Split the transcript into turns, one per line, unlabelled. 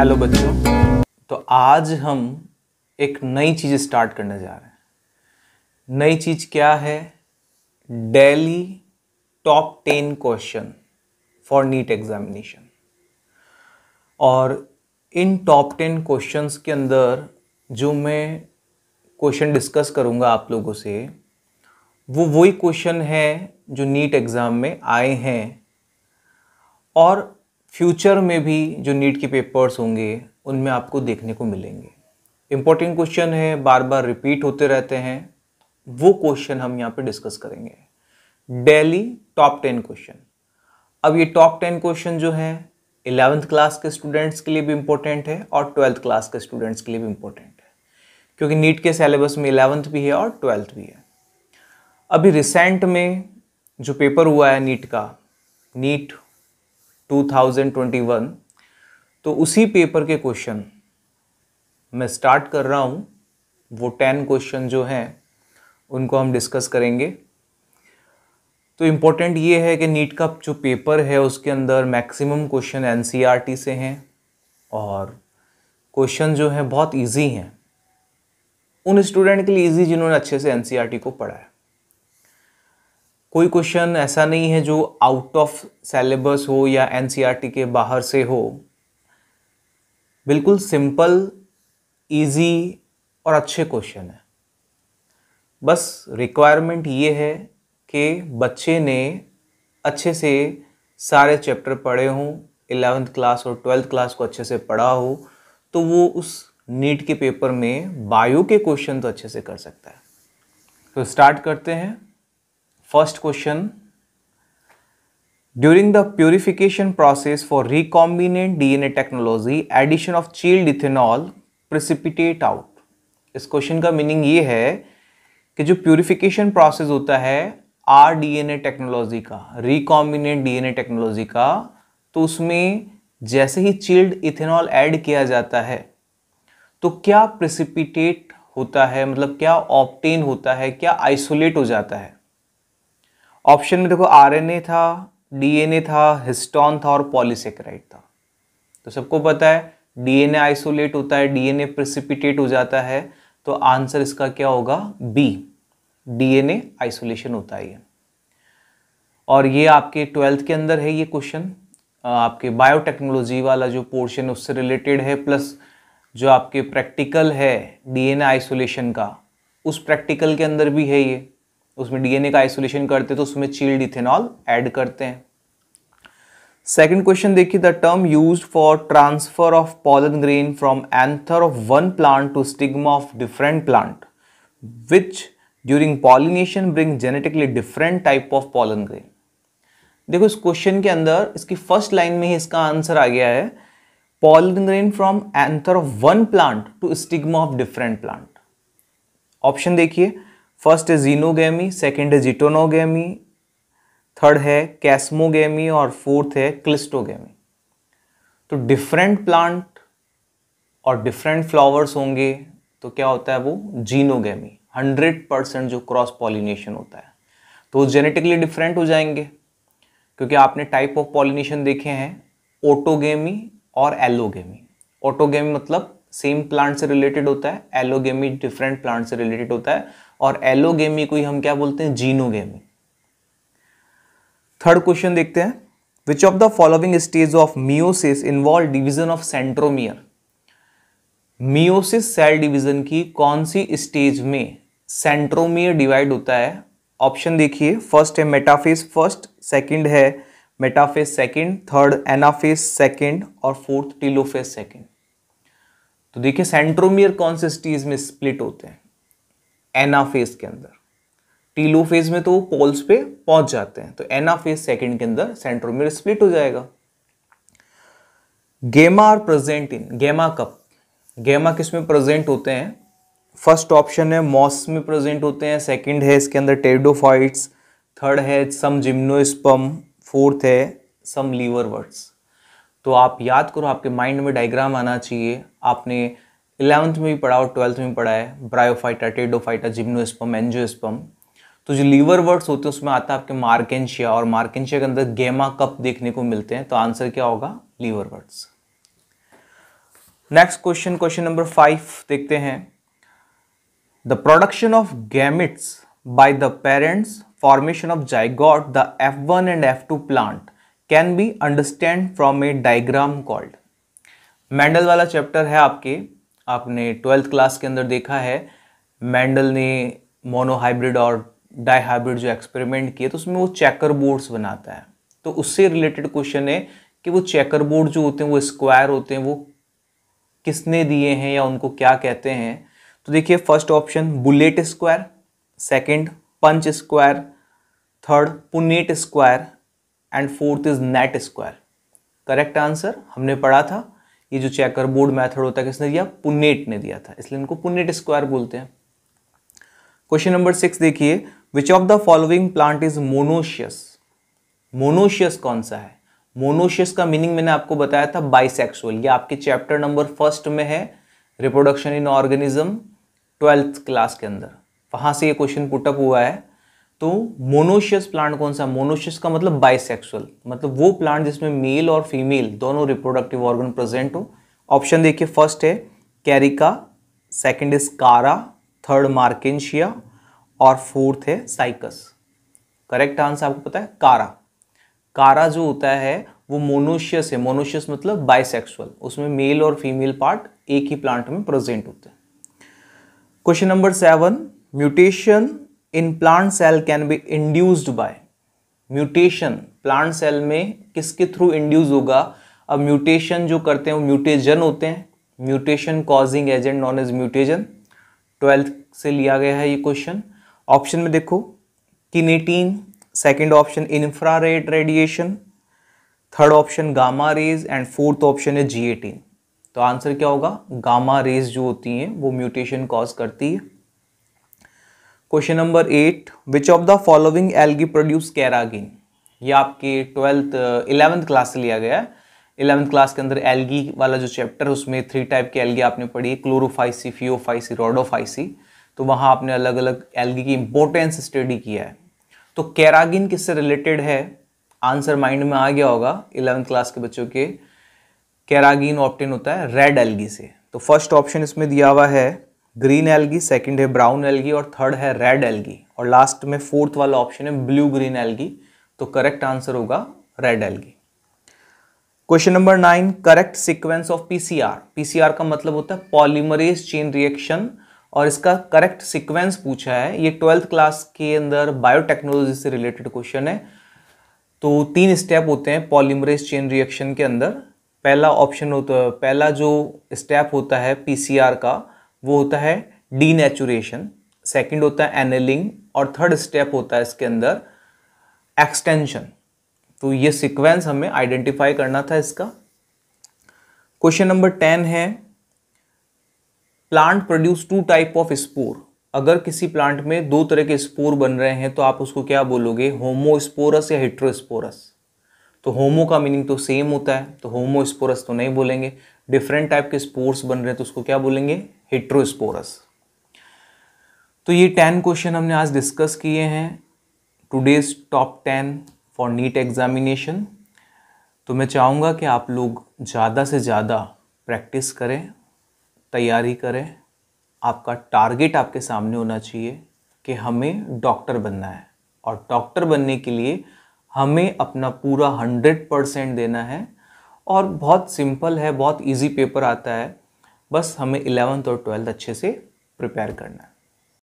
hello बच्चों तो आज हम एक नई चीज़ स्टार्ट करने जा रहे हैं नई चीज़ क्या है daily top ten question for NEET examination और इन टॉप टेन क्वेश्चंस के अंदर जो मैं क्वेश्चन डिस्कस करूँगा आप लोगों से वो वही क्वेश्चन है जो नीट एग्ज़ाम में आए हैं और फ्यूचर में भी जो नीट के पेपर्स होंगे उनमें आपको देखने को मिलेंगे इम्पोर्टेंट क्वेश्चन है बार बार रिपीट होते रहते हैं वो क्वेश्चन हम यहाँ पे डिस्कस करेंगे डेली टॉप टेन क्वेश्चन अब ये टॉप टेन क्वेश्चन जो है इलेवेंथ क्लास के स्टूडेंट्स के लिए भी इम्पोर्टेंट है और ट्वेल्थ क्लास के स्टूडेंट्स के लिए भी इम्पोर्टेंट है क्योंकि नीट के सिलेबस में इलेवंथ भी है और ट्वेल्थ भी है अभी रिसेंट में जो पेपर हुआ है नीट का नीट 2021 तो उसी पेपर के क्वेश्चन मैं स्टार्ट कर रहा हूँ वो टेन क्वेश्चन जो हैं उनको हम डिस्कस करेंगे तो इम्पोर्टेंट ये है कि नीट का जो पेपर है उसके अंदर मैक्सिमम क्वेश्चन एन से हैं और क्वेश्चन जो हैं बहुत इजी हैं उन स्टूडेंट के लिए इजी जिन्होंने अच्छे से एन e को पढ़ा है कोई क्वेश्चन ऐसा नहीं है जो आउट ऑफ सेलेबस हो या एन e के बाहर से हो बिल्कुल सिंपल इजी और अच्छे क्वेश्चन है बस रिक्वायरमेंट ये है कि बच्चे ने अच्छे से सारे चैप्टर पढ़े हों इलेवेंथ क्लास और ट्वेल्थ क्लास को अच्छे से पढ़ा हो तो वो उस नीट के पेपर में बायो के क्वेश्चन तो अच्छे से कर सकता है तो स्टार्ट करते हैं first question during the purification process for recombinant DNA technology addition of chilled ethanol precipitate out इस क्वेश्चन का मीनिंग ये है कि जो प्योरिफिकेशन प्रोसेस होता है आर डीएनए टेक्नोलॉजी का रिकॉम्बिनेंट डीएनए टेक्नोलॉजी का तो उसमें जैसे ही चिल्ड इथेनॉल ऐड किया जाता है तो क्या प्रिसिपिटेट होता है मतलब क्या ऑप्टेन होता है क्या आइसोलेट हो जाता है ऑप्शन में देखो आरएनए था डीएनए था हिस्टोन था और पॉलीसेक्राइड था तो सबको पता है डीएनए आइसोलेट होता है डीएनए प्रिसिपिटेट हो जाता है तो आंसर इसका क्या होगा बी डीएनए आइसोलेशन होता है और ये आपके ट्वेल्थ के अंदर है ये क्वेश्चन आपके बायोटेक्नोलॉजी वाला जो पोर्शन उससे रिलेटेड है प्लस जो आपके प्रैक्टिकल है डीएनए आइसोलेशन का उस प्रैक्टिकल के अंदर भी है ये उसमें डीएनए का आइसोलेशन करते हैं तो उसमें चील्ड इथेनॉल ऐड करते हैं सेकंड क्वेश्चन देखिए the term used for transfer of pollen grain from anther of one plant to stigma of different plant which during pollination bring genetically different type of pollen grain देखो इस question के अंदर इसकी first line में ही इसका answer आ गया है pollen grain from anther of one plant to stigma of different plant option देखिए फर्स्ट है जीनोगेमी सेकेंड है जिटोनोगेमी थर्ड है कैस्मोगेमी और फोर्थ है क्लिस्टोगेमी तो डिफरेंट प्लांट और डिफरेंट फ्लावर्स होंगे तो क्या होता है वो जीनोगेमी हंड्रेड परसेंट जो क्रॉस पॉलिनेशन होता है तो जेनेटिकली डिफरेंट हो जाएंगे क्योंकि आपने टाइप ऑफ पॉलिनेशन देखे हैं ओटोगेमी और एलोगेमी ओटोगेमी मतलब सेम प्लांट से रिलेटेड होता है एलोगेमी डिफरेंट प्लांट से रिलेटेड होता है और एलोगेमी को ही हम क्या बोलते हैं जीनोगेमी थर्ड क्वेश्चन देखते हैं which of the following stage of meiosis involve division of centromere meiosis cell division की कौन सी स्टेज में सेंट्रोमियर डिवाइड होता है ऑप्शन देखिए फर्स्ट है मेटाफेज फर्स्ट सेकंड है metaphase second third anaphase second और फोर्थ टीलोफेज सेकंड तो देखिए सेंट्रोमियर कौन से स्टेज में स्प्लिट होते हैं एनाफेज के अंदर टीलोफेज में तो वो पोल्स पे पहुंच जाते हैं तो एनाफेज सेकेंड के अंदर सेंट्रोमियर स्प्लिट हो जाएगा गेमा आर प्रेजेंट इन गेमा कप गेमा किस में प्रेजेंट होते हैं फर्स्ट ऑप्शन है मॉस में प्रेजेंट होते हैं सेकंड है इसके अंदर टेरिडोफाइट्स थर्ड है सम जिम्नोस्पम फोर्थ है सम लीवर वर्ड्स तो आप याद करो आपके माइंड में डायग्राम आना चाहिए आपने इलेवंथ में भी पढ़ा और ट्वेल्थ में भी पढ़ा है ब्रायोफाइटा टेडोफाइटा जिम्नोस्पम एनजियोस्पम तो जो लीवर वर्ड्स होते हैं उसमें आता है आपके मार्केंशिया और मार्केंशिया के अंदर गेमा कप देखने को मिलते हैं तो आंसर क्या होगा liverworts next question question number five देखते हैं the production of gametes by the parents formation of zygote the F one and F two plant can be understand from a diagram called Mendel वाला chapter है आपके आपने twelfth class के अंदर देखा है मैंडल ने मोनोहाइब्रिड और डाईहाइब्रिड जो एक्सपेरिमेंट किए तो उसमें वो चेकर बोर्ड्स बनाता है तो उससे रिलेटेड क्वेश्चन है कि वो चेकर बोर्ड जो होते हैं वो स्क्वायर होते हैं वो किसने दिए हैं या उनको क्या कहते हैं तो देखिए first option bullet square second punch square third Punnett square and fourth is net square correct answer हमने पढ़ा था ये जो चेकर बोर्ड मैथड होता है किसने दिया पुनेट ने दिया था इसलिए इनको पुनेट स्क्वायर बोलते हैं क्वेश्चन नंबर सिक्स देखिए which of the following plant is monoecious monoecious कौन सा है मोनोशियस का मीनिंग मैंने आपको बताया था बाइसेक्सुअल ये आपके चैप्टर नंबर फर्स्ट में है reproduction in organism twelfth class के अंदर वहां से ये क्वेश्चन पुटअप हुआ है तो मोनोशियस प्लांट कौन सा मोनोशियस का मतलब बाइसेक्सुअल मतलब वो प्लांट जिसमें मेल और फीमेल दोनों रिप्रोडक्टिव ऑर्गन प्रेजेंट हो ऑप्शन देखिए फर्स्ट है Carica second is Chara third मार्केशिया और फोर्थ है साइकस करेक्ट आंसर आपको पता है कारा कारा जो होता है वो मोनोशियस है मोनोशियस मतलब बाइसेक्सुअल उसमें मेल और फीमेल पार्ट एक ही प्लांट में प्रेजेंट होते हैं question number seven mutation in plant cell can be induced by mutation plant cell में किसके थ्रू इंड्यूस होगा अब म्यूटेशन जो करते हैं वो म्यूटेजन होते हैं mutation causing agent known as mutagen twelfth से लिया गया है ये क्वेश्चन ऑप्शन में देखो kinetin second option infrared radiation third option gamma rays and fourth option है जी एटीन तो आंसर क्या होगा गामा रेज जो होती हैं वो म्यूटेशन कॉज करती है question number eight which of the following algae produce carrageenan ये आपके ट्वेल्थ इलेवंथ क्लास से लिया गया है इलेवंथ क्लास के अंदर एल्गी वाला जो चैप्टर है उसमें थ्री टाइप की एल्गी आपने पढ़ी है क्लोरोफाइसी फियोफाइसी रोडोफाइसी तो वहाँ आपने अलग अलग एल्गी की इंपॉर्टेंस स्टडी किया है तो कैरागिन किससे रिलेटेड है आंसर माइंड में आ गया होगा इलेवंथ क्लास के बच्चों के कैरागिन ऑप्टेन होता है रेड एल्गी से तो फर्स्ट ऑप्शन इसमें दिया हुआ है ग्रीन एलगी सेकंड है ब्राउन एलगी और थर्ड है रेड एलगी और लास्ट में फोर्थ वाला ऑप्शन है ब्लू ग्रीन एलगी तो करेक्ट आंसर होगा red algae question number nine correct sequence of PCR PCR का मतलब होता है पॉलीमरेज चेन रिएक्शन और इसका करेक्ट सीक्वेंस पूछा है ये ट्वेल्थ क्लास के अंदर बायोटेक्नोलॉजी से रिलेटेड क्वेश्चन है तो तीन स्टेप होते हैं पॉलीमरेज चेन रिएक्शन के अंदर पहला ऑप्शन होता है पहला जो स्टेप होता है पीसीआर का वो होता है डी नेचुरेशन सेकेंड होता है एनलिंग और थर्ड स्टेप होता है इसके अंदर एक्सटेंशन तो ये सिक्वेंस हमें आइडेंटिफाई करना था इसका क्वेश्चन नंबर टेन है plant produce two type of spore अगर किसी प्लांट में दो तरह के स्पोर बन रहे हैं तो आप उसको क्या बोलोगे होमोस्पोरस या हिट्रोस्पोरस तो होमो का मीनिंग तो सेम होता है तो होमोस्पोरस तो नहीं बोलेंगे डिफरेंट टाइप के स्पोर्स बन रहे हैं तो उसको क्या बोलेंगे हिट्रोस्पोरस तो ये टेन क्वेश्चन हमने आज डिस्कस किए हैं today's top ten for NEET examination तो मैं चाहूँगा कि आप लोग ज़्यादा से ज़्यादा प्रैक्टिस करें तैयारी करें आपका टारगेट आपके सामने होना चाहिए कि हमें डॉक्टर बनना है और डॉक्टर बनने के लिए हमें अपना पूरा हंड्रेड परसेंट देना है और बहुत सिंपल है बहुत इजी पेपर आता है बस हमें इलेवंथ और ट्वेल्थ अच्छे से प्रिपेयर करना है